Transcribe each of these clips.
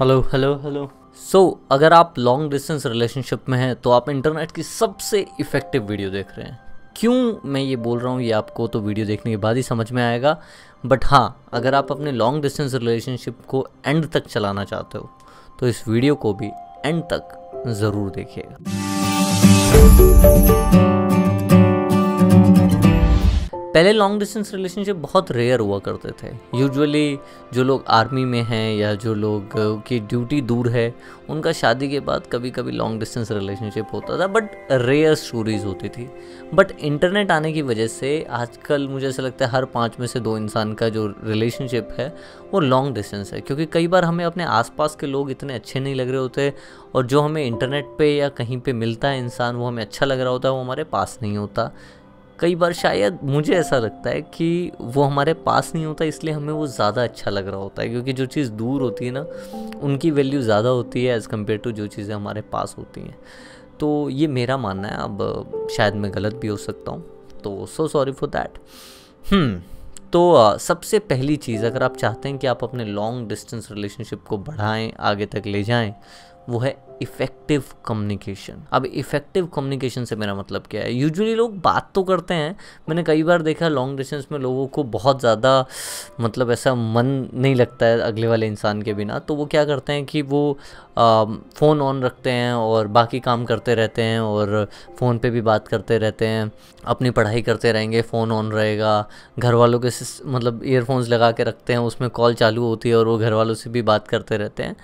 hello hello hello सो अगर आप long distance relationship में हैं तो आप इंटरनेट की सबसे इफ़ेक्टिव वीडियो देख रहे हैं क्यों मैं ये बोल रहा हूँ ये आपको तो वीडियो देखने के बाद ही समझ में आएगा बट हाँ अगर आप अपने लॉन्ग डिस्टेंस रिलेशनशिप को एंड तक चलाना चाहते हो तो इस वीडियो को भी एंड तक ज़रूर देखिएगा पहले लॉन्ग डिस्टेंस रिलेशनशिप बहुत रेयर हुआ करते थे यूजुअली जो लोग आर्मी में हैं या जो लोग की ड्यूटी दूर है उनका शादी के बाद कभी कभी लॉन्ग डिस्टेंस रिलेशनशिप होता था बट रेयर स्टोरीज होती थी बट इंटरनेट आने की वजह से आजकल मुझे ऐसा लगता है हर पाँच में से दो इंसान का जो रिलेशनशिप है वो लॉन्ग डिस्टेंस है क्योंकि कई बार हमें अपने आसपास के लोग इतने अच्छे नहीं लग रहे होते और जो हमें इंटरनेट पे या कहीं पे मिलता है इंसान वो हमें अच्छा लग रहा होता है वो हमारे पास नहीं होता कई बार शायद मुझे ऐसा लगता है कि वो हमारे पास नहीं होता इसलिए हमें वो ज़्यादा अच्छा लग रहा होता है क्योंकि जो चीज़ दूर होती है ना उनकी वैल्यू ज़्यादा होती है एज़ कम्पेयर टू जो चीज़ें हमारे पास होती हैं तो ये मेरा मानना है अब शायद मैं गलत भी हो सकता हूँ तो सो सॉरी फॉर दैट तो सबसे पहली चीज़ अगर आप चाहते हैं कि आप अपने लॉन्ग डिस्टेंस रिलेशनशिप को बढ़ाएं आगे तक ले जाएं वो है इफेक्टिव कम्युनिकेशन अब इफेक्टिव कम्युनिकेशन से मेरा मतलब क्या है यूजुअली लोग बात तो करते हैं मैंने कई बार देखा लॉन्ग डिस्टेंस में लोगों को बहुत ज़्यादा मतलब ऐसा मन नहीं लगता है अगले वाले इंसान के बिना तो वो क्या करते हैं कि वो फ़ोन ऑन रखते हैं और बाकी काम करते रहते हैं और फ़ोन पे भी बात करते रहते हैं अपनी पढ़ाई करते रहेंगे फ़ोन ऑन रहेगा घर वालों के मतलब ईयरफोन्स लगा के रखते हैं उसमें कॉल चालू होती है और वो घर वालों से भी बात करते रहते हैं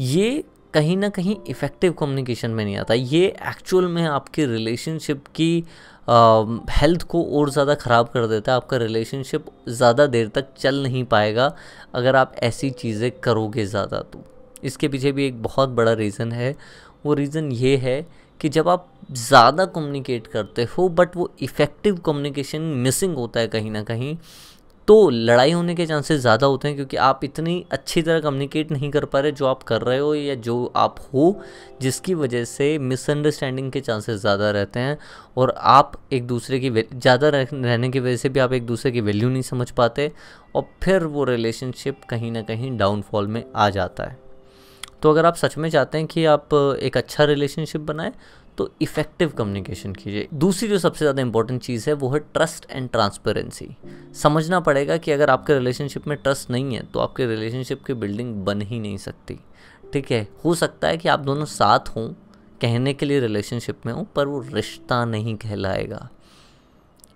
ये कहीं ना कहीं इफ़ेक्टिव कम्युनिकेशन में नहीं आता ये एक्चुअल में आपके रिलेशनशिप की हेल्थ uh, को और ज़्यादा ख़राब कर देता है आपका रिलेशनशिप ज़्यादा देर तक चल नहीं पाएगा अगर आप ऐसी चीज़ें करोगे ज़्यादा तो इसके पीछे भी एक बहुत बड़ा रीज़न है वो रीज़न ये है कि जब आप ज़्यादा कम्युनिकेट करते हो बट वो इफ़ेक्टिव कम्युनिकेशन मिसिंग होता है कहीं ना कहीं तो लड़ाई होने के चांसेस ज़्यादा होते हैं क्योंकि आप इतनी अच्छी तरह कम्युनिकेट नहीं कर पा रहे जो आप कर रहे हो या जो आप हो जिसकी वजह से मिसअंडरस्टैंडिंग के चांसेस ज़्यादा रहते हैं और आप एक दूसरे की ज़्यादा रहने की वजह से भी आप एक दूसरे की वैल्यू नहीं समझ पाते और फिर वो रिलेशनशिप कहीं ना कहीं डाउनफॉल में आ जाता है तो अगर आप सच में चाहते हैं कि आप एक अच्छा रिलेशनशिप बनाएं तो इफ़ेक्टिव कम्युनिकेशन कीजिए दूसरी जो सबसे ज़्यादा इंपॉर्टेंट चीज़ है वो है ट्रस्ट एंड ट्रांसपेरेंसी समझना पड़ेगा कि अगर आपके रिलेशनशिप में ट्रस्ट नहीं है तो आपके रिलेशनशिप की बिल्डिंग बन ही नहीं सकती ठीक है हो सकता है कि आप दोनों साथ हों कहने के लिए रिलेशनशिप में हों पर वो रिश्ता नहीं कहलाएगा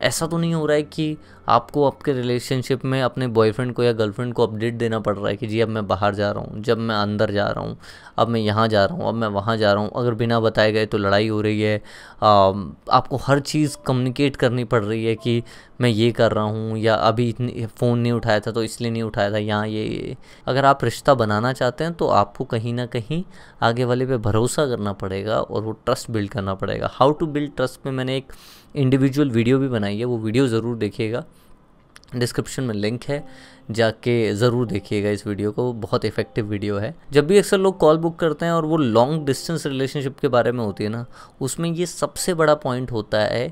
ऐसा तो नहीं हो रहा है कि आपको आपके रिलेशनशिप में अपने बॉयफ्रेंड को या गर्लफ्रेंड को अपडेट देना पड़ रहा है कि जी अब मैं बाहर जा रहा हूँ जब मैं अंदर जा रहा हूँ अब मैं यहाँ जा रहा हूँ अब मैं वहाँ जा रहा हूँ अगर बिना बताए गए तो लड़ाई हो रही है आपको हर चीज़ कम्युनिकेट करनी पड़ रही है कि मैं ये कर रहा हूँ या अभी फ़ोन नहीं उठाया था तो इसलिए नहीं उठाया था यहाँ ये, ये अगर आप रिश्ता बनाना चाहते हैं तो आपको कहीं ना कहीं आगे वाले पे भरोसा करना पड़ेगा और वो ट्रस्ट बिल्ड करना पड़ेगा हाउ टू बिल्ड ट्रस्ट में मैंने एक इंडिविजुअल वीडियो भी बनाई है वो वीडियो ज़रूर देखिएगा डिस्क्रिप्शन में लिंक है जाके ज़रूर देखिएगा इस वीडियो को बहुत इफेक्टिव वीडियो है जब भी अक्सर लोग कॉल बुक करते हैं और वो लॉन्ग डिस्टेंस रिलेशनशिप के बारे में होती है ना उसमें ये सबसे बड़ा पॉइंट होता है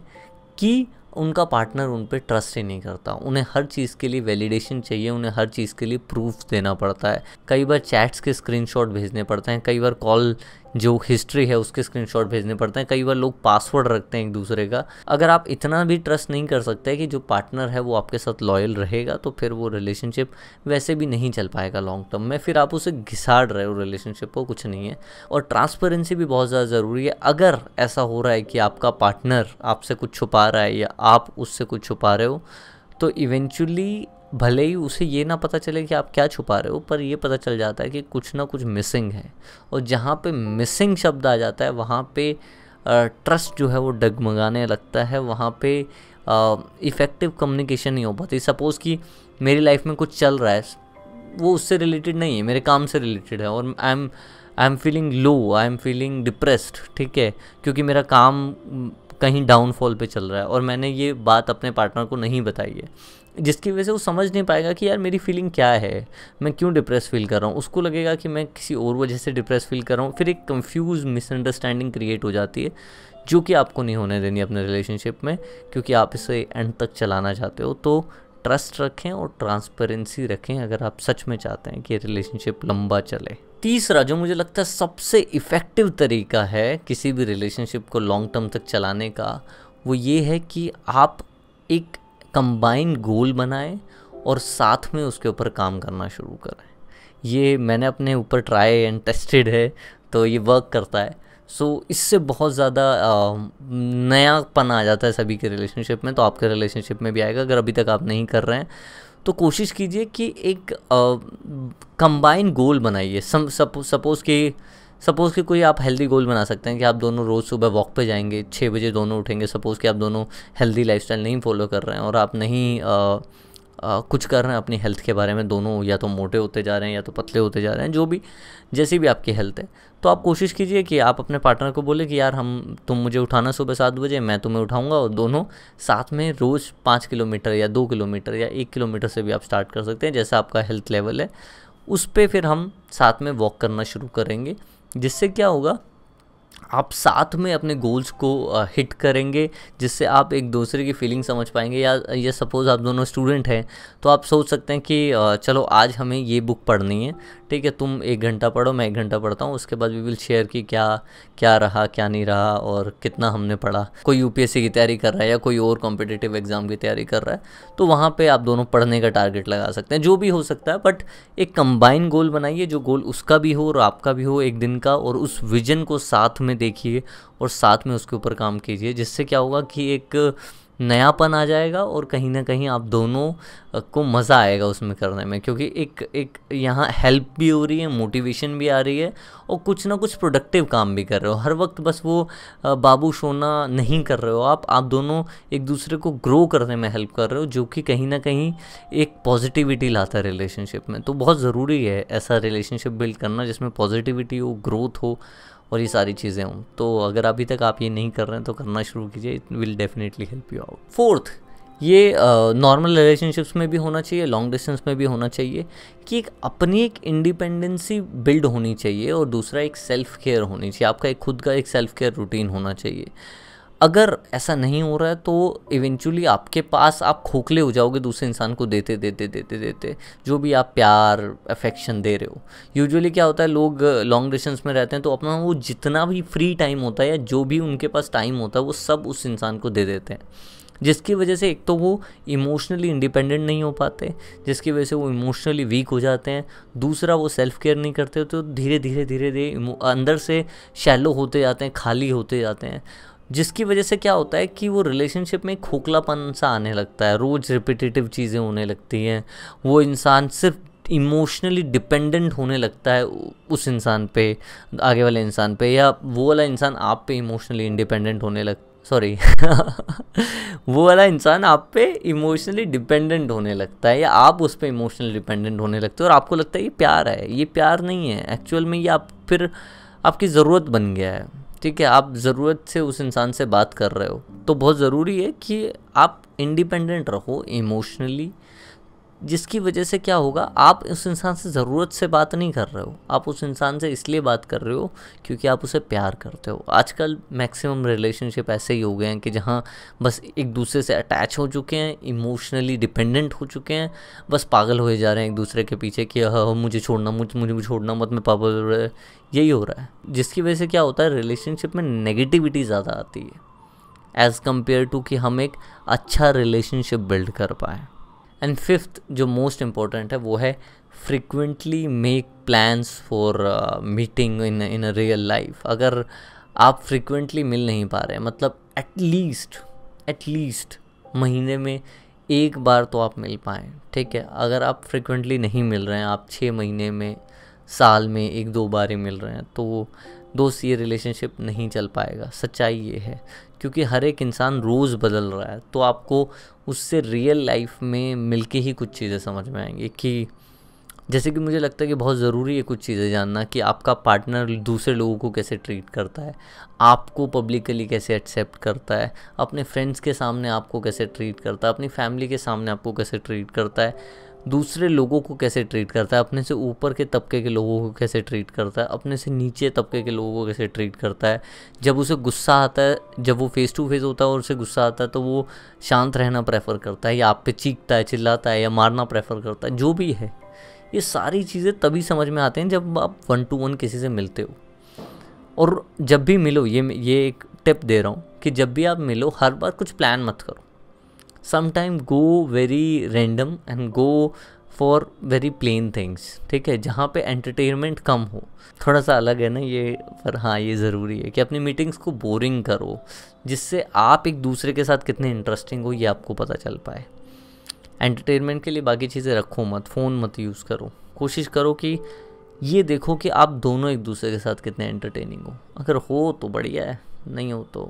कि उनका पार्टनर उन पर ट्रस्ट ही नहीं करता उन्हें हर चीज़ के लिए वैलिडेशन चाहिए उन्हें हर चीज़ के लिए प्रूफ देना पड़ता है कई बार चैट्स के स्क्रीनशॉट भेजने पड़ते हैं कई बार कॉल जो हिस्ट्री है उसके स्क्रीनशॉट भेजने पड़ते हैं कई बार लोग पासवर्ड रखते हैं एक दूसरे का अगर आप इतना भी ट्रस्ट नहीं कर सकते कि जो पार्टनर है वो आपके साथ लॉयल रहेगा तो फिर वो रिलेशनशिप वैसे भी नहीं चल पाएगा लॉन्ग टर्म में फिर आप उसे घिसाड़ रहे हो रिलेशनशिप को कुछ नहीं है और ट्रांसपेरेंसी भी बहुत ज़्यादा ज़रूरी है अगर ऐसा हो रहा है कि आपका पार्टनर आपसे कुछ छुपा रहा है या आप उससे कुछ छुपा रहे हो तो इवेंचुअली भले ही उसे ये ना पता चले कि आप क्या छुपा रहे हो पर ये पता चल जाता है कि कुछ ना कुछ मिसिंग है और जहाँ पे मिसिंग शब्द आ जाता है वहाँ पे ट्रस्ट जो है वो डगमगाने लगता है वहाँ पे इफ़ेक्टिव कम्युनिकेशन नहीं हो पाती सपोज़ कि मेरी लाइफ में कुछ चल रहा है वो उससे रिलेटेड नहीं है मेरे काम से रिलेटेड है और I am I am feeling low I am feeling depressed ठीक है क्योंकि मेरा काम कहीं डाउनफॉल पे चल रहा है और मैंने ये बात अपने पार्टनर को नहीं बताई है जिसकी वजह से वो समझ नहीं पाएगा कि यार मेरी फीलिंग क्या है मैं क्यों डिप्रेस फील कर रहा हूँ उसको लगेगा कि मैं किसी और वजह से डिप्रेस फील कर रहा हूँ फिर एक कंफ्यूज मिसअंडरस्टैंडिंग क्रिएट हो जाती है जो कि आपको नहीं होने देनी अपने रिलेशनशिप में क्योंकि आप इसे एंड तक चलाना चाहते हो तो ट्रस्ट रखें और ट्रांसपेरेंसी रखें अगर आप सच में चाहते हैं कि रिलेशनशिप लंबा चले तीसरा जो मुझे लगता है सबसे इफ़ेक्टिव तरीका है किसी भी रिलेशनशिप को लॉन्ग टर्म तक चलाने का वो ये है कि आप एक कंबाइन गोल बनाएं और साथ में उसके ऊपर काम करना शुरू करें ये मैंने अपने ऊपर ट्राई एंड टेस्टेड है तो ये वर्क करता है सो so, इससे बहुत ज़्यादा नयापन आ जाता है सभी के रिलेशनशिप में तो आपके रिलेशनशिप में भी आएगा अगर अभी तक आप नहीं कर रहे हैं तो कोशिश कीजिए कि एक कंबाइन गोल बनाइए सपोज़ कि सपोज़ कि कोई आप हेल्दी गोल बना सकते हैं कि आप दोनों रोज़ सुबह वॉक पे जाएंगे छः बजे दोनों उठेंगे सपोज़ कि आप दोनों हेल्दी लाइफस्टाइल नहीं फॉलो कर रहे हैं और आप नहीं आ, आ, कुछ कर रहे हैं अपनी हेल्थ के बारे में दोनों या तो मोटे होते जा रहे हैं या तो पतले होते जा रहे हैं जो भी जैसी भी आपकी हेल्थ है तो आप कोशिश कीजिए कि आप अपने पार्टनर को बोले कि यार हम तुम मुझे उठाना सुबह सात बजे मैं तुम्हें उठाऊंगा और दोनों साथ में रोज़ पाँच किलोमीटर या दो किलोमीटर या एक किलोमीटर से भी आप स्टार्ट कर सकते हैं जैसा आपका हेल्थ लेवल है उस पर फिर हम साथ में वॉक करना शुरू करेंगे जिससे क्या होगा आप साथ में अपने गोल्स को हिट करेंगे जिससे आप एक दूसरे की फीलिंग समझ पाएंगे या ये सपोज़ आप दोनों स्टूडेंट हैं तो आप सोच सकते हैं कि चलो आज हमें ये बुक पढ़नी है ठीक है तुम एक घंटा पढ़ो मैं एक घंटा पढ़ता हूँ उसके बाद वी विल शेयर कि क्या क्या रहा क्या नहीं रहा और कितना हमने पढ़ा कोई यूपीएससी की तैयारी कर रहा है या कोई और कॉम्पिटेटिव एग्ज़ाम की तैयारी कर रहा है तो वहाँ पर आप दोनों पढ़ने का टारगेट लगा सकते हैं जो भी हो सकता है बट एक कंबाइन गोल बनाइए जो गोल उसका भी हो और आपका भी हो एक दिन का और उस विजन को साथ में में देखिए और साथ में उसके ऊपर काम कीजिए जिससे क्या होगा कि एक नयापन आ जाएगा और कहीं ना कहीं आप दोनों को मज़ा आएगा उसमें करने में क्योंकि एक एक यहाँ हेल्प भी हो रही है मोटिवेशन भी आ रही है और कुछ ना कुछ प्रोडक्टिव काम भी कर रहे हो हर वक्त बस वो बाबू सोना नहीं कर रहे हो आप आप दोनों एक दूसरे को ग्रो करने में हेल्प कर रहे हो जो कि कहीं ना कहीं एक पॉजिटिविटी लाता है रिलेशनशिप में तो बहुत ज़रूरी है ऐसा रिलेशनशिप बिल्ड करना जिसमें पॉजिटिविटी हो ग्रोथ हो और ये सारी चीज़ें हों तो अगर अभी तक आप ये नहीं कर रहे हैं तो करना शुरू कीजिए it will definitely help you out fourth ये नॉर्मल uh, रिलेशनशिप्स में भी होना चाहिए लॉन्ग डिस्टेंस में भी होना चाहिए कि एक अपनी एक इंडिपेंडेंसी बिल्ड होनी चाहिए और दूसरा एक सेल्फ़ केयर होनी चाहिए आपका एक खुद का एक सेल्फ़ केयर रूटीन होना चाहिए अगर ऐसा नहीं हो रहा है तो इवेंचुअली आपके पास आप खोखले हो जाओगे दूसरे इंसान को देते देते देते देते जो भी आप प्यार अफेक्शन दे रहे हो यूजुअली क्या होता है लोग लॉन्ग डिस्टेंस में रहते हैं तो अपना वो जितना भी फ्री टाइम होता है या जो भी उनके पास टाइम होता है वो सब उस इंसान को दे देते हैं जिसकी वजह से एक तो वो इमोशनली इंडिपेंडेंट नहीं हो पाते जिसकी वजह से वो इमोशनली वीक हो जाते हैं दूसरा वो सेल्फ केयर नहीं करते तो धीरे धीरे धीरे धीरे अंदर से शैलो होते जाते हैं खाली होते जाते हैं जिसकी वजह से क्या होता है कि वो रिलेशनशिप में खोखलापन सा आने लगता है रोज़ रिपीटेटिव चीज़ें होने लगती हैं वो इंसान सिर्फ इमोशनली डिपेंडेंट होने लगता है उस इंसान पे आगे वाले इंसान पे या वो वाला इंसान आप पे इमोशनली इंडिपेंडेंट होने लग सॉरी वो वाला इंसान आप पे इमोशनली डिपेंडेंट होने लगता है या आप उस पर इमोशनली डिपेंडेंट होने लगते हो और आपको लगता है ये प्यार है ये प्यार नहीं है एक्चुअल में ये आप फिर आपकी ज़रूरत बन गया है ठीक है आप ज़रूरत से उस इंसान से बात कर रहे हो तो बहुत ज़रूरी है कि आप इंडिपेंडेंट रहो इमोशनली जिसकी वजह से क्या होगा आप उस इंसान से ज़रूरत से बात नहीं कर रहे हो आप उस इंसान से इसलिए बात कर रहे हो क्योंकि आप उसे प्यार करते हो आजकल मैक्सिमम रिलेशनशिप ऐसे ही हो गए हैं कि जहाँ बस एक दूसरे से अटैच हो चुके हैं इमोशनली डिपेंडेंट हो चुके हैं बस पागल हो जा रहे हैं एक दूसरे के पीछे कि हाँ मुझे छोड़ना मुझे मुझे छोड़ना मत मैं पागल यही हो रहा है जिसकी वजह से क्या होता है रिलेशनशिप में नेगेटिविटी ज़्यादा आती है एज़ कम्पेयर टू कि हम एक अच्छा रिलेशनशिप बिल्ड कर पाएँ एंड फिफ्थ जो मोस्ट इम्पॉर्टेंट है वो है frequently make plans for meeting in in real life अगर आप फ्रिक्वेंटली मिल नहीं पा रहे मतलब एटलीस्ट एटलीस्ट महीने में एक बार तो आप मिल पाएँ ठीक है अगर आप फ्रिक्वेंटली नहीं मिल रहे हैं आप छः महीने में साल में एक दो बार ही मिल रहे हैं तो दोस्त ये रिलेशनशिप नहीं चल पाएगा सच्चाई ये है क्योंकि हर एक इंसान रोज़ बदल रहा है तो आपको उससे रियल लाइफ में मिलके ही कुछ चीज़ें समझ में आएंगी कि जैसे कि मुझे लगता है कि बहुत ज़रूरी है कुछ चीज़ें जानना कि आपका पार्टनर दूसरे लोगों को कैसे ट्रीट करता है आपको पब्लिकली कैसे एक्सेप्ट करता है अपने फ्रेंड्स के सामने आपको कैसे ट्रीट करता है अपनी फैमिली के सामने आपको कैसे ट्रीट करता है दूसरे लोगों को कैसे ट्रीट करता है अपने से ऊपर के तबके के लोगों को कैसे ट्रीट करता है अपने से नीचे तबके के लोगों को कैसे ट्रीट करता है जब उसे गुस्सा आता है जब वो फेस टू फेस होता है और उसे गुस्सा आता है तो वो शांत रहना प्रेफर करता है या आप पे चीखता है चिल्लाता है या मारना प्रेफर करता है जो भी है ये सारी चीज़ें तभी समझ में आते हैं जब आप वन टू वन किसी से मिलते हो और जब भी मिलो ये ये एक टिप दे रहा हूँ कि जब भी आप मिलो हर बार कुछ प्लान मत करो sometime go very random and go for very plain things ठीक है जहाँ पे एंटरटेनमेंट कम हो थोड़ा सा अलग है ना ये पर हाँ ये ज़रूरी है कि अपनी मीटिंग्स को बोरिंग करो जिससे आप एक दूसरे के साथ कितने इंटरेस्टिंग हो ये आपको पता चल पाए एंटरटेनमेंट के लिए बाकी चीज़ें रखो मत फ़ोन मत यूज़ करो कोशिश करो कि ये देखो कि आप दोनों एक दूसरे के साथ कितने एंटरटेनिंग हो अगर हो तो बढ़िया है नहीं हो तो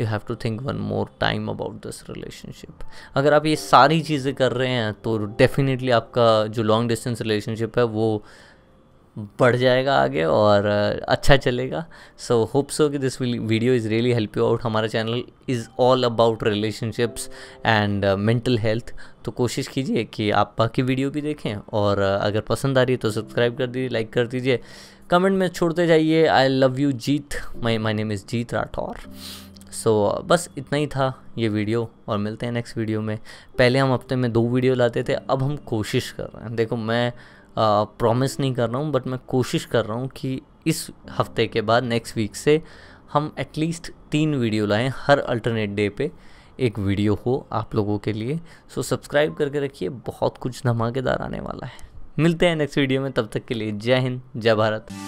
you have to think one more time about this relationship अगर आप ये सारी चीज़ें कर रहे हैं तो डेफिनेटली आपका जो लॉन्ग डिस्टेंस रिलेशनशिप है वो बढ़ जाएगा आगे और अच्छा चलेगा सो होप सो कि this video is really help you out हमारा channel is all about relationships and mental health तो कोशिश कीजिए कि आप बाकी वीडियो भी देखें और uh, अगर पसंद आ रही है तो सब्सक्राइब कर दीजिए लाइक कर दीजिए कमेंट में छोड़ते जाइए I love you Jeet my my name is Jeet Rathore so so, बस इतना ही था ये वीडियो और मिलते हैं नेक्स्ट वीडियो में पहले हम हफ्ते में दो वीडियो लाते थे अब हम कोशिश कर रहे हैं देखो मैं प्रॉमिस नहीं कर रहा हूँ बट मैं कोशिश कर रहा हूँ कि इस हफ्ते के बाद नेक्स्ट वीक से हम एटलीस्ट तीन वीडियो लाएँ हर अल्टरनेट डे पे एक वीडियो हो आप लोगों के लिए सो so, सब्सक्राइब करके रखिए बहुत कुछ धमाकेदार आने वाला है मिलते हैं नेक्स्ट वीडियो में तब तक के लिए जय हिंद जय भारत